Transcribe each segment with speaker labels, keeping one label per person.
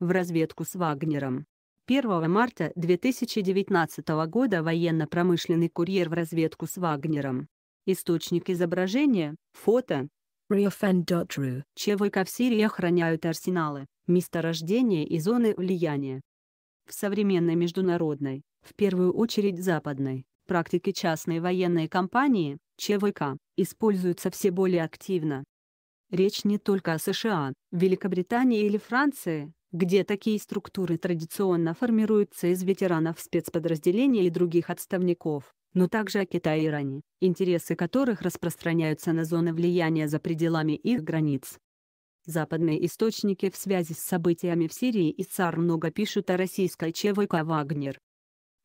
Speaker 1: в разведку с Вагнером. 1 марта 2019 года военно-промышленный курьер в разведку с Вагнером. Источник изображения, фото. Riofan.ru ЧВК в Сирии охраняют арсеналы, месторождения и зоны влияния. В современной международной, в первую очередь западной, практике частной военной компании, ЧВК, используются все более активно. Речь не только о США, Великобритании или Франции, где такие структуры традиционно формируются из ветеранов спецподразделений и других отставников, но также о Китае и Иране, интересы которых распространяются на зоны влияния за пределами их границ. Западные источники в связи с событиями в Сирии и ЦАР много пишут о российской ЧВК «Вагнер».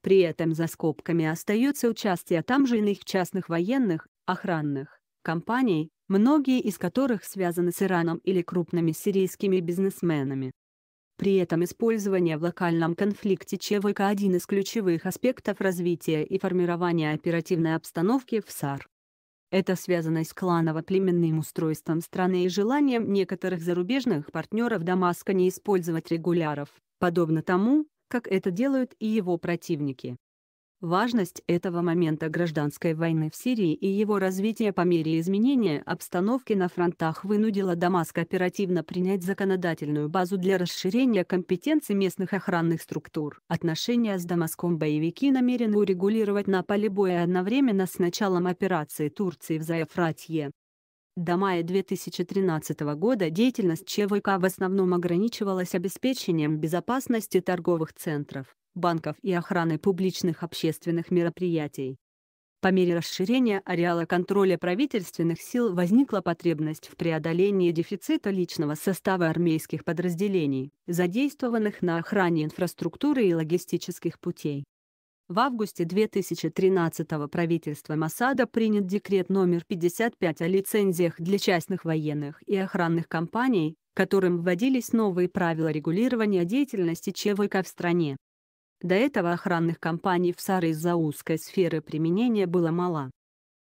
Speaker 1: При этом за скобками остается участие там же иных частных военных, охранных, компаний, многие из которых связаны с Ираном или крупными сирийскими бизнесменами. При этом использование в локальном конфликте ЧВК – один из ключевых аспектов развития и формирования оперативной обстановки в САР. Это связано с кланово-племенным устройством страны и желанием некоторых зарубежных партнеров Дамаска не использовать регуляров, подобно тому, как это делают и его противники. Важность этого момента гражданской войны в Сирии и его развитие по мере изменения обстановки на фронтах вынудило Дамаск оперативно принять законодательную базу для расширения компетенций местных охранных структур. Отношения с Дамаском боевики намерены урегулировать на поле боя одновременно с началом операции Турции в Заефратье. До мая 2013 года деятельность ЧВК в основном ограничивалась обеспечением безопасности торговых центров банков и охраной публичных общественных мероприятий. По мере расширения ареала контроля правительственных сил возникла потребность в преодолении дефицита личного состава армейских подразделений, задействованных на охране инфраструктуры и логистических путей. В августе 2013 правительство Масада принят декрет номер 55 о лицензиях для частных военных и охранных компаний, которым вводились новые правила регулирования деятельности ЧВК в стране. До этого охранных компаний в САР из-за узкой сферы применения было мало.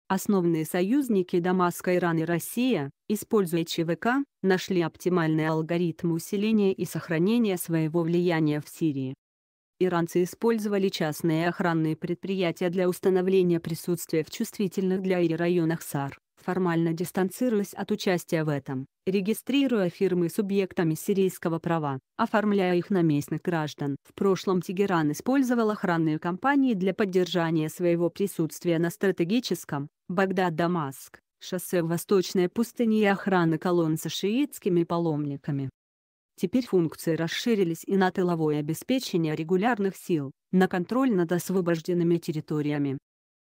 Speaker 1: Основные союзники Дамаска, Иран и Россия, используя ЧВК, нашли оптимальный алгоритм усиления и сохранения своего влияния в Сирии. Иранцы использовали частные охранные предприятия для установления присутствия в чувствительных для ИИ районах САР формально дистанцируясь от участия в этом, регистрируя фирмы субъектами сирийского права, оформляя их на местных граждан. В прошлом Тегеран использовал охранные компании для поддержания своего присутствия на стратегическом Багдад-Дамаск шоссе в Восточной пустыне и охраны колонн со шиитскими паломниками. Теперь функции расширились и на тыловое обеспечение регулярных сил, на контроль над освобожденными территориями.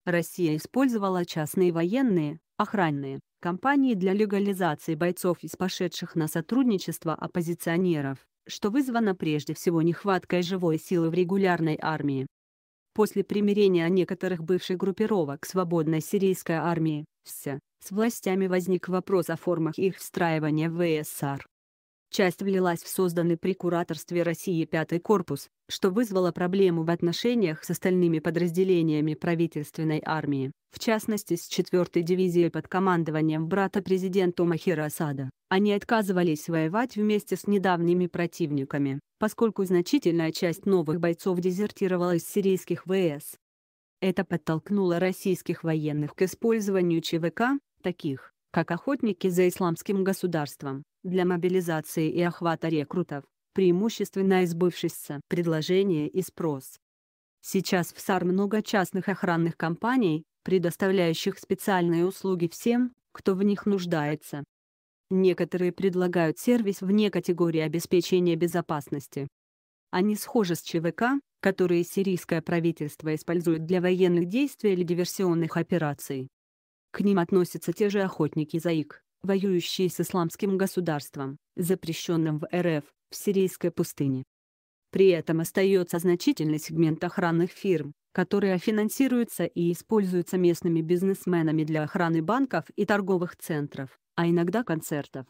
Speaker 1: Россия использовала частные военные, охранные компании для легализации бойцов из пошедших на сотрудничество оппозиционеров, что вызвано прежде всего нехваткой живой силы в регулярной армии. После примирения некоторых бывших группировок свободной сирийской армии СС, с властями возник вопрос о формах их встраивания в ВСР часть влилась в созданный при кураторстве России пятый корпус, что вызвало проблему в отношениях с остальными подразделениями правительственной армии, в частности с 4-й дивизией под командованием брата президента Махира Асада. Они отказывались воевать вместе с недавними противниками, поскольку значительная часть новых бойцов дезертировала из сирийских ВС. Это подтолкнуло российских военных к использованию ЧВК, таких как охотники за исламским государством, для мобилизации и охвата рекрутов, преимущественно из избывшийся предложение и спрос. Сейчас в САР много частных охранных компаний, предоставляющих специальные услуги всем, кто в них нуждается. Некоторые предлагают сервис вне категории обеспечения безопасности. Они схожи с ЧВК, которые сирийское правительство использует для военных действий или диверсионных операций. К ним относятся те же охотники заик, воюющие с исламским государством, запрещенным в РФ, в сирийской пустыне. При этом остается значительный сегмент охранных фирм, которые финансируются и используются местными бизнесменами для охраны банков и торговых центров, а иногда концертов.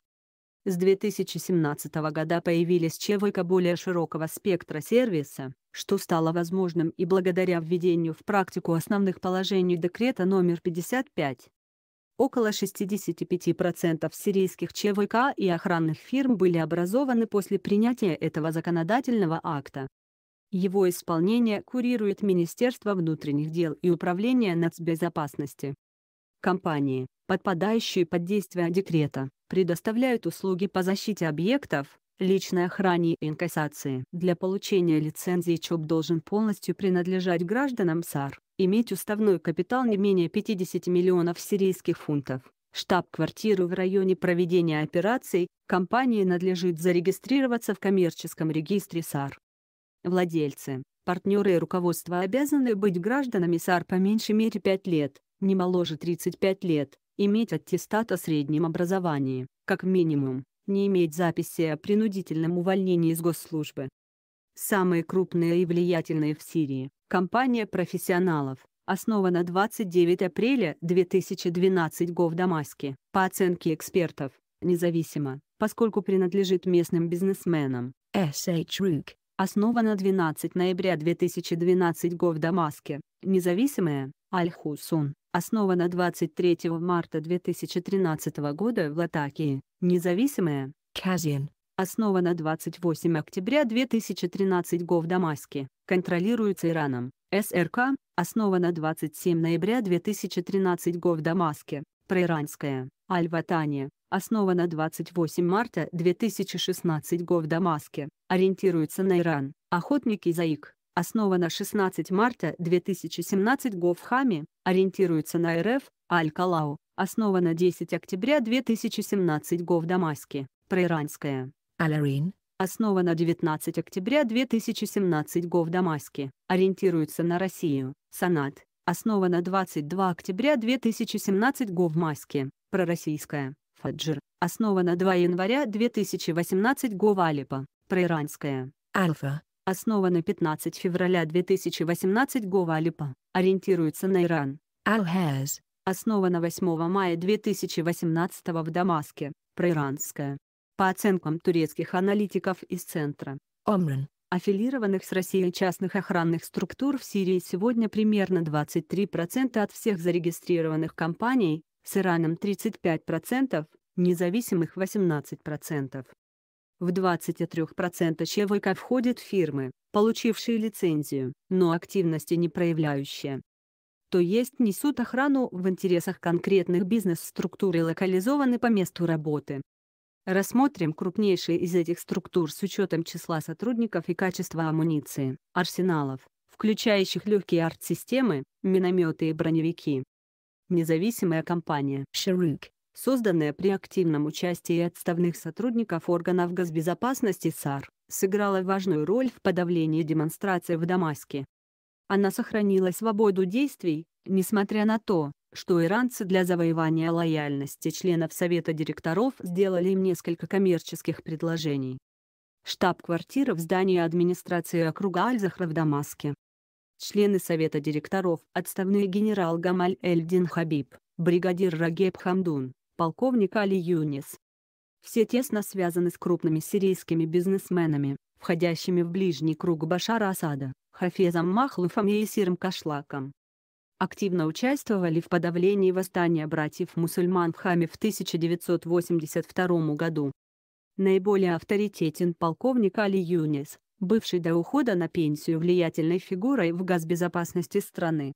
Speaker 1: С 2017 года появились ЧВК более широкого спектра сервиса, что стало возможным и благодаря введению в практику основных положений декрета номер 55. Около 65% сирийских ЧВК и охранных фирм были образованы после принятия этого законодательного акта. Его исполнение курирует Министерство внутренних дел и Управление нацбезопасности. Компании, подпадающие под действие декрета, предоставляют услуги по защите объектов, личной охране и инкассации. Для получения лицензии ЧОП должен полностью принадлежать гражданам САР, иметь уставной капитал не менее 50 миллионов сирийских фунтов, штаб-квартиру в районе проведения операций, компании надлежит зарегистрироваться в коммерческом регистре САР. Владельцы, партнеры и руководство обязаны быть гражданами САР по меньшей мере 5 лет, не моложе 35 лет, иметь аттестат о среднем образовании, как минимум, не иметь записи о принудительном увольнении из госслужбы. Самые крупные и влиятельные в Сирии – компания профессионалов, основана 29 апреля 2012 года в Дамаске, по оценке экспертов, независимо, поскольку принадлежит местным бизнесменам, SH Rook, Основана 12 ноября 2012 года в Дамаске, независимая, Аль-Хусун, основана 23 марта 2013 года в Латакии, независимая, Казин, основана 28 октября 2013 года в Дамаске, контролируется Ираном, СРК, основана 27 ноября 2013 года в Дамаске, проиранская, Аль-Ватания, основана 28 марта 2016 года в Дамаске, ориентируется на Иран. Охотники за ИК, основана 16 марта 2017 в Гофхами, ориентируется на РФ, Аль-Калау, основана 10 октября 2017 в Дамаске. проиранская. Аларин, основана 19 октября 2017 в Дамаске. ориентируется на Россию. Санат, основана 22 октября 2017 в Маски, пророссийская. Фаджир, основана 2 января 2018 в Алипа, Проиранская. Альфа. Основана 15 февраля 2018 года Алипа. Ориентируется на Иран. Алхаз. Основана 8 мая 2018 в Дамаске. Проиранская. По оценкам турецких аналитиков из Центра. Омран. Аффилированных с Россией частных охранных структур в Сирии сегодня примерно 23% от всех зарегистрированных компаний, с Ираном 35%, независимых 18%. В 23% ЧВК входят фирмы, получившие лицензию, но активности не проявляющие. То есть несут охрану в интересах конкретных бизнес-структур и локализованы по месту работы. Рассмотрим крупнейшие из этих структур с учетом числа сотрудников и качества амуниции, арсеналов, включающих легкие арт-системы, минометы и броневики. Независимая компания Шарик созданная при активном участии отставных сотрудников органов госбезопасности САР, сыграла важную роль в подавлении демонстраций в Дамаске. Она сохранила свободу действий, несмотря на то, что иранцы для завоевания лояльности членов Совета директоров сделали им несколько коммерческих предложений. Штаб-квартира в здании администрации округа аль в Дамаске. Члены Совета директоров, отставные генерал Гамаль Эльдин Хабиб, бригадир Рагеб Хамдун, полковник Али Юнис. Все тесно связаны с крупными сирийскими бизнесменами, входящими в ближний круг Башара Асада, Хафезом Махлуфом и Исиром Кашлаком. Активно участвовали в подавлении восстания братьев-мусульман в Хаме в 1982 году. Наиболее авторитетен полковник Али Юнис, бывший до ухода на пенсию влиятельной фигурой в газбезопасности страны.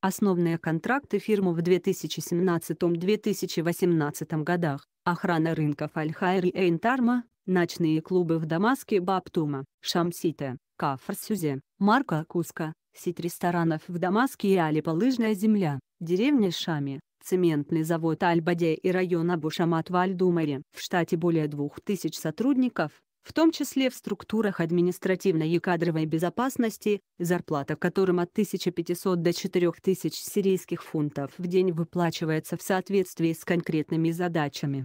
Speaker 1: Основные контракты фирмы в 2017-2018 годах, охрана рынков Аль-Хайр и Эйнтарма, ночные клубы в Дамаске Баптума, Шамсите, Кафарсюзе, Марка Куска, сеть ресторанов в Дамаске и Алипа лыжная земля, деревня Шами, цементный завод Аль-Баде и район Абушамат в Аль-Думаре. В штате более 2000 сотрудников, в том числе в структурах административной и кадровой безопасности, зарплата которым от 1500 до 4000 сирийских фунтов в день выплачивается в соответствии с конкретными задачами.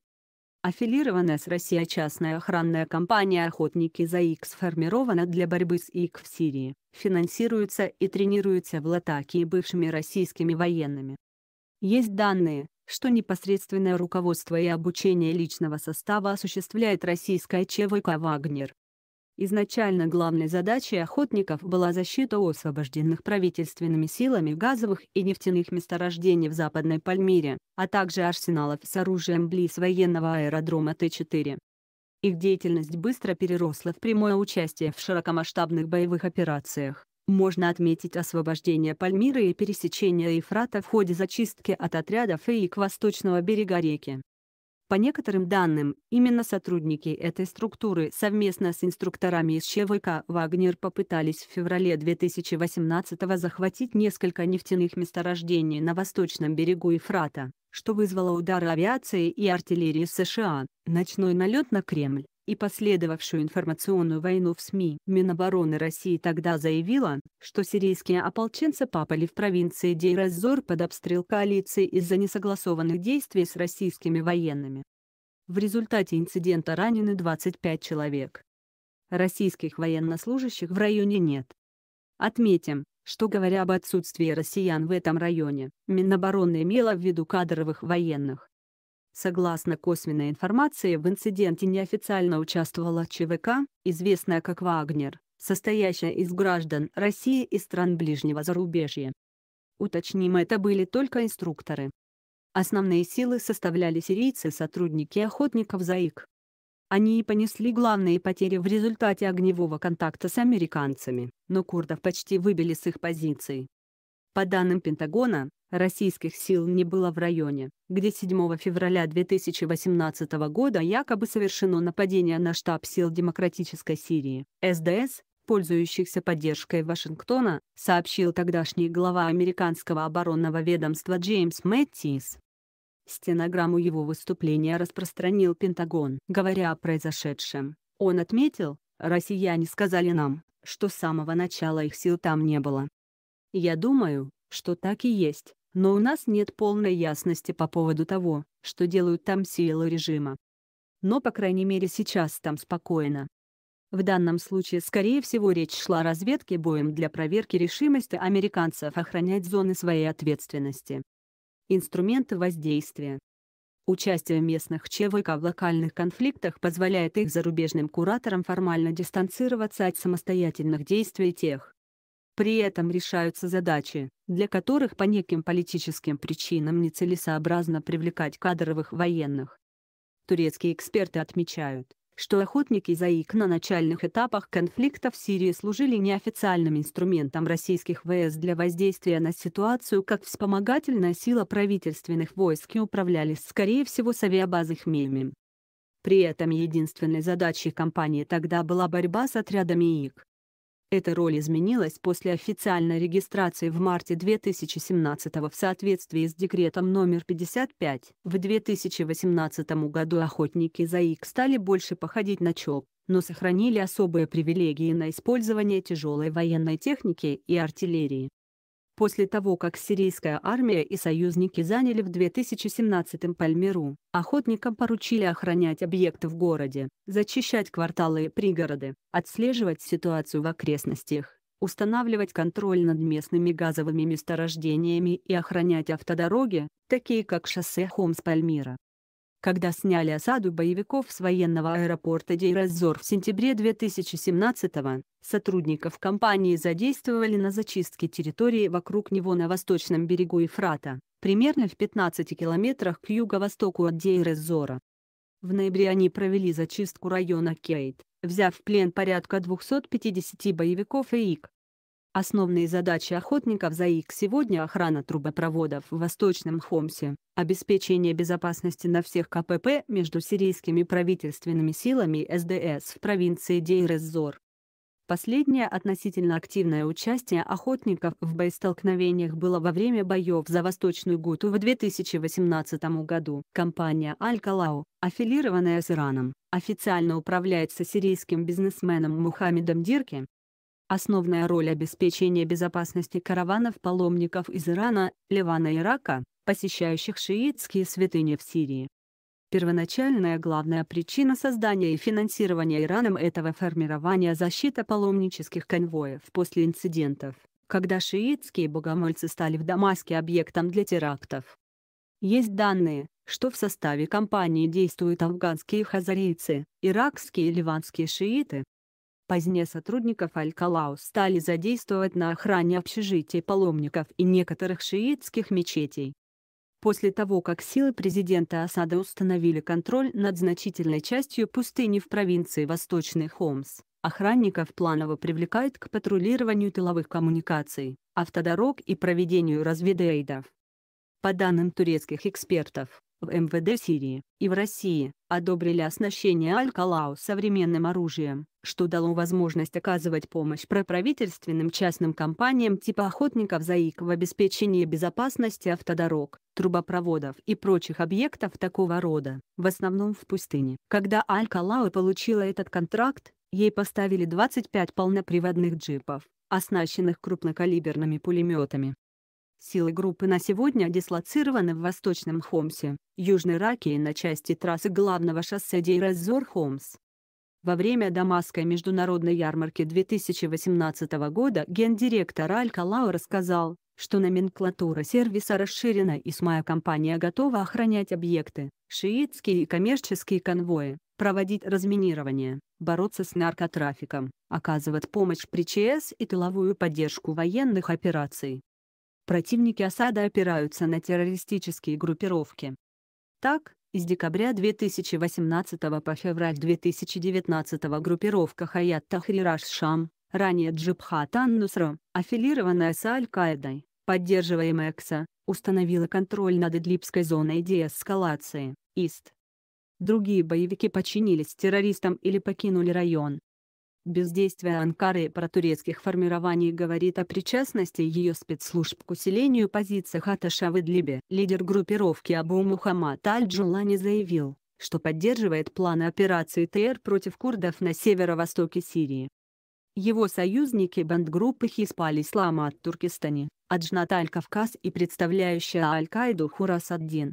Speaker 1: Аффилированная с Россией частная охранная компания «Охотники за ИК» сформирована для борьбы с ИК в Сирии, финансируется и тренируется в Латакии бывшими российскими военными. Есть данные, что непосредственное руководство и обучение личного состава осуществляет российская ЧВК «Вагнер». Изначально главной задачей охотников была защита освобожденных правительственными силами газовых и нефтяных месторождений в Западной Пальмире, а также арсеналов с оружием близ военного аэродрома Т-4. Их деятельность быстро переросла в прямое участие в широкомасштабных боевых операциях. Можно отметить освобождение Пальмиры и пересечение Ефрата в ходе зачистки от отрядов и к восточного берега реки. По некоторым данным, именно сотрудники этой структуры совместно с инструкторами из ЧВК «Вагнер» попытались в феврале 2018-го захватить несколько нефтяных месторождений на восточном берегу Ефрата, что вызвало удары авиации и артиллерии США, ночной налет на Кремль, и последовавшую информационную войну в СМИ. Минобороны России тогда заявила, что сирийские ополченцы попали в провинции Дейраззор под обстрел коалиции из-за несогласованных действий с российскими военными. В результате инцидента ранены 25 человек. Российских военнослужащих в районе нет. Отметим, что говоря об отсутствии россиян в этом районе, Минобороны имела в виду кадровых военных. Согласно косвенной информации, в инциденте неофициально участвовала ЧВК, известная как «Вагнер», состоящая из граждан России и стран ближнего зарубежья. Уточним, это были только инструкторы. Основные силы составляли сирийцы сотрудники охотников за Они и понесли главные потери в результате огневого контакта с американцами, но курдов почти выбили с их позиций. По данным Пентагона, российских сил не было в районе, где 7 февраля 2018 года якобы совершено нападение на штаб сил Демократической Сирии, СДС, пользующихся поддержкой Вашингтона, сообщил тогдашний глава американского оборонного ведомства Джеймс Мэттис. Стенограмму его выступления распространил Пентагон. Говоря о произошедшем, он отметил, россияне сказали нам, что с самого начала их сил там не было, я думаю, что так и есть, но у нас нет полной ясности по поводу того, что делают там силы режима. Но по крайней мере сейчас там спокойно. В данном случае, скорее всего, речь шла о разведке боем для проверки решимости американцев охранять зоны своей ответственности. Инструменты воздействия. Участие местных ЧВК в локальных конфликтах позволяет их зарубежным кураторам формально дистанцироваться от самостоятельных действий тех, при этом решаются задачи, для которых по неким политическим причинам нецелесообразно привлекать кадровых военных. Турецкие эксперты отмечают, что охотники за ИК на начальных этапах конфликта в Сирии служили неофициальным инструментом российских ВС для воздействия на ситуацию, как вспомогательная сила правительственных войск и управлялись, скорее всего, с авиабазы Хмеймим. При этом единственной задачей кампании тогда была борьба с отрядами ИК, эта роль изменилась после официальной регистрации в марте 2017 в соответствии с декретом номер 55. В 2018 году охотники за ИК стали больше походить на ЧОП, но сохранили особые привилегии на использование тяжелой военной техники и артиллерии. После того, как сирийская армия и союзники заняли в 2017-м Пальмиру, охотникам поручили охранять объекты в городе, зачищать кварталы и пригороды, отслеживать ситуацию в окрестностях, устанавливать контроль над местными газовыми месторождениями и охранять автодороги, такие как шоссе Хомс-Пальмира, когда сняли осаду боевиков с военного аэропорта Дейразор в сентябре 2017-го, сотрудников компании задействовали на зачистке территории вокруг него на восточном берегу Ефрата, примерно в 15 километрах к юго-востоку от Дейразора. В ноябре они провели зачистку района Кейт, взяв в плен порядка 250 боевиков ИИК. Основные задачи охотников за их сегодня охрана трубопроводов в Восточном Хомсе, обеспечение безопасности на всех КПП между сирийскими правительственными силами СДС в провинции дейр зор Последнее относительно активное участие охотников в боестолкновениях было во время боев за Восточную Гуту в 2018 году. Компания «Аль-Калау», аффилированная с Ираном, официально управляется сирийским бизнесменом Мухаммедом Дирки, Основная роль обеспечения безопасности караванов паломников из Ирана, Ливана и Ирака, посещающих шиитские святыни в Сирии. Первоначальная главная причина создания и финансирования Ираном этого формирования защита паломнических конвоев после инцидентов, когда шиитские богомольцы стали в Дамаске объектом для терактов. Есть данные, что в составе компании действуют афганские хазарийцы, иракские и ливанские шииты, Позднее сотрудников Аль-Калау стали задействовать на охране общежитий паломников и некоторых шиитских мечетей. После того, как силы президента Асада установили контроль над значительной частью пустыни в провинции Восточный Хомс, охранников планово привлекают к патрулированию тыловых коммуникаций, автодорог и проведению разведейдов. По данным турецких экспертов, в МВД Сирии и в России одобрили оснащение Аль-Калау современным оружием, что дало возможность оказывать помощь проправительственным частным компаниям типа охотников за ИК в обеспечении безопасности автодорог, трубопроводов и прочих объектов такого рода, в основном в пустыне. Когда Аль-Калау получила этот контракт, ей поставили 25 полноприводных джипов, оснащенных крупнокалиберными пулеметами. Силы группы на сегодня дислоцированы в Восточном Хомсе, Южной Раке и на части трассы главного шоссе Дейразор-Хомс. Во время Дамасской международной ярмарки 2018 года гендиректор Аль-Калау рассказал, что номенклатура сервиса расширена и СМАЯ компания готова охранять объекты, шиитские и коммерческие конвои, проводить разминирование, бороться с наркотрафиком, оказывать помощь при ЧС и тыловую поддержку военных операций. Противники осады опираются на террористические группировки. Так, из декабря 2018 по февраль 2019 группировка Хаят Тахрир шам ранее Джибхат ан аффилированная с Аль-Каидой, поддерживаемая КСА, установила контроль над Идлибской зоной деэскалации, ИСТ. Другие боевики подчинились террористам или покинули район. Бездействие Анкары и протурецких формирований говорит о причастности ее спецслужб к усилению позиций Хаташа в Идлибе. Лидер группировки Абу Мухаммад Аль-Джулани заявил, что поддерживает планы операции ТР против курдов на северо-востоке Сирии. Его союзники бандгруппы Хиспаль Ислама от Туркестане, Аджнат Аль-Кавказ и представляющая Аль-Каиду Хурас-Аддин,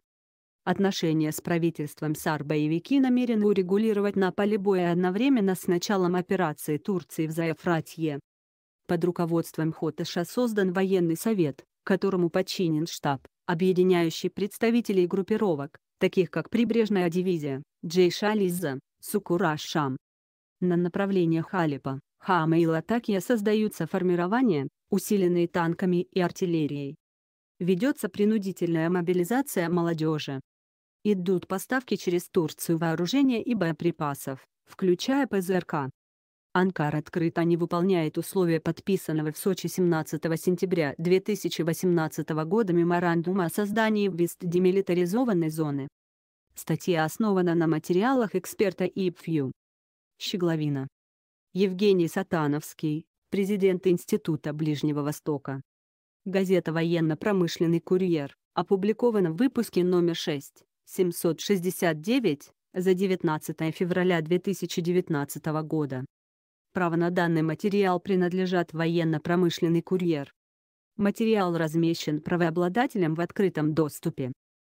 Speaker 1: Отношения с правительством САР боевики намерены урегулировать на поле боя одновременно с началом операции Турции в Заефратье. Под руководством Хотеша создан военный совет, которому подчинен штаб, объединяющий представителей группировок, таких как Прибрежная дивизия, Джейша Лиза, Сукурашам. На направлениях Халипа, Хама и Латакия создаются формирования, усиленные танками и артиллерией ведется принудительная мобилизация молодежи, Идут поставки через Турцию вооружения и боеприпасов, включая ПЗРК. Анкара открыто не выполняет условия подписанного в Сочи 17 сентября 2018 года меморандума о создании вест демилитаризованной зоны. Статья основана на материалах эксперта ИПФЮ. Щегловина. Евгений Сатановский, президент Института Ближнего Востока. Газета «Военно-промышленный курьер» опубликована в выпуске номер 6. 769 за 19 февраля 2019 года. Право на данный материал принадлежат военно-промышленный курьер. Материал размещен правообладателем в открытом доступе.